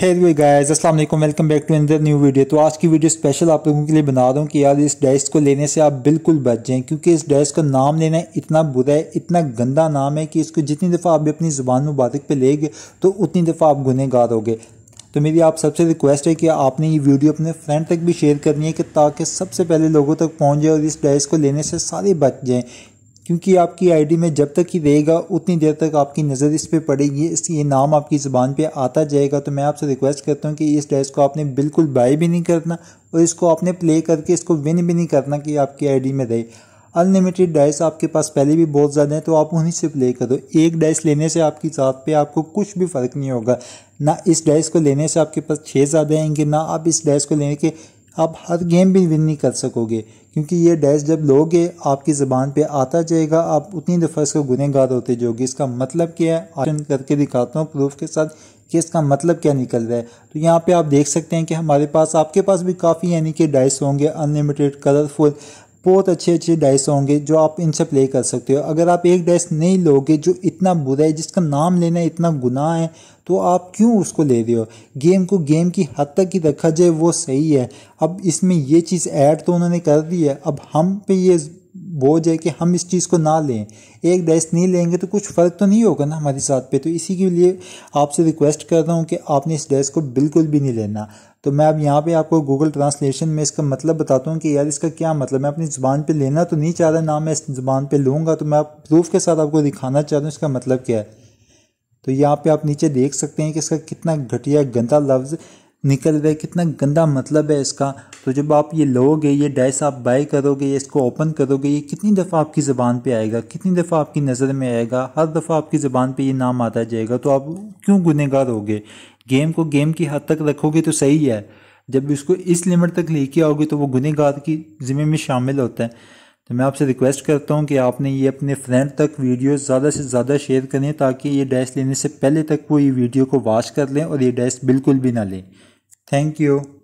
Hello guys अस्सलाम वालेकुम welcome back to another new video तो आज की वीडियो स्पेशल आप लोगों के लिए बना रहा हूँ कि यार इस डेस्क को लेने से आप बिल्कुल बच जाएं क्योंकि इस डेस्क का नाम लेना इतना बुरा है इतना गंदा नाम है कि इसको जितनी दफ़ा आप भी अपनी ज़ुबान मुबारक पे लेंगे तो उतनी दफ़ा आप गुनहगार गए तो मेरी आप सबसे रिक्वेस्ट है कि आपने ये वीडियो अपने फ्रेंड तक भी शेयर करनी है कि ताकि सबसे पहले लोगों तक पहुँच जाए और इस डाइस को लेने से सारे बच जाएँ क्योंकि आपकी आईडी में जब तक ही रहेगा उतनी देर तक आपकी नज़र इस पर पड़ेगी इसलिए ये नाम आपकी ज़बान पे आता जाएगा तो मैं आपसे रिक्वेस्ट करता हूँ कि इस डैस को आपने बिल्कुल बाय भी नहीं करना और इसको आपने प्ले करके इसको विन भी नहीं करना कि आपकी आईडी में रहे अनलिमिटेड डाइस आपके पास पहले भी बहुत ज़्यादा हैं तो आप उन्हीं से प्ले करो एक डाइस लेने से आपकी ज़ात पे आपको कुछ भी फ़र्क नहीं होगा ना इस डाइस को लेने से आपके पास छः ज़्यादा आएंगे ना आप इस डाइस को लेने के आप हर गेम भी विन नहीं कर सकोगे क्योंकि ये डैश जब लोगे आपकी ज़बान पे आता जाएगा आप उतनी दफ़ा इसको गुनहगार होते जाओगे इसका मतलब क्या है आशन करके दिखाता हूँ प्रूफ के साथ कि इसका मतलब क्या निकल रहा है तो यहाँ पे आप देख सकते हैं कि हमारे पास आपके पास भी काफ़ी यानी कि डाइस होंगे अनलिमिटेड कलरफुल बहुत अच्छे अच्छे डाइस होंगे जो आप इनसे प्ले कर सकते हो अगर आप एक डाइस नहीं लोगे जो इतना बुरा है जिसका नाम लेना इतना गुनाह है तो आप क्यों उसको ले रहे हो गेम को गेम की हद तक ही रखा जाए वो सही है अब इसमें ये चीज़ ऐड तो उन्होंने कर दी है अब हम पे ये बोझ है कि हम इस चीज़ को ना लें एक डैश नहीं लेंगे तो कुछ फ़र्क तो नहीं होगा ना हमारी साथ पे तो इसी के लिए आपसे रिक्वेस्ट कर रहा हूँ कि आपने इस डैश को बिल्कुल भी नहीं लेना तो मैं अब यहाँ पे आपको गूगल ट्रांसलेशन में इसका मतलब बताता हूँ कि यार इसका क्या मतलब मैं अपनी ज़ुबान पर लेना तो नहीं चाह रहा ना मैं इस ज़ुबान पर लूँगा तो मैं प्रूफ के साथ आपको दिखाना चाह रहा हूँ इसका मतलब क्या है तो यहाँ पे आप नीचे देख सकते हैं कि इसका कितना घटिया गंदा लफ्ज़ निकल रहा है कितना गंदा मतलब है इसका तो जब आप ये लोगे ये डाइस आप बाय करोगे इसको ओपन करोगे ये कितनी दफ़ा आपकी ज़बान पे आएगा कितनी दफ़ा आपकी नज़र में आएगा हर दफ़ा आपकी ज़बान पे ये नाम आता जाएगा तो आप क्यों गुनहगार होगे गेम को गेम की हद तक रखोगे तो सही है जब इसको इस लिमिट तक लेके आओगे तो वो गुनहगार की ज़िम्मे में शामिल होता है तो मैं आपसे रिक्वेस्ट करता हूँ कि आपने ये अपने फ्रेंड तक वीडियो ज़्यादा से ज़्यादा शेयर करें ताकि ये डैश लेने से पहले तक वो ये वीडियो को वॉच कर लें और ये डैश बिल्कुल भी ना लें Thank you.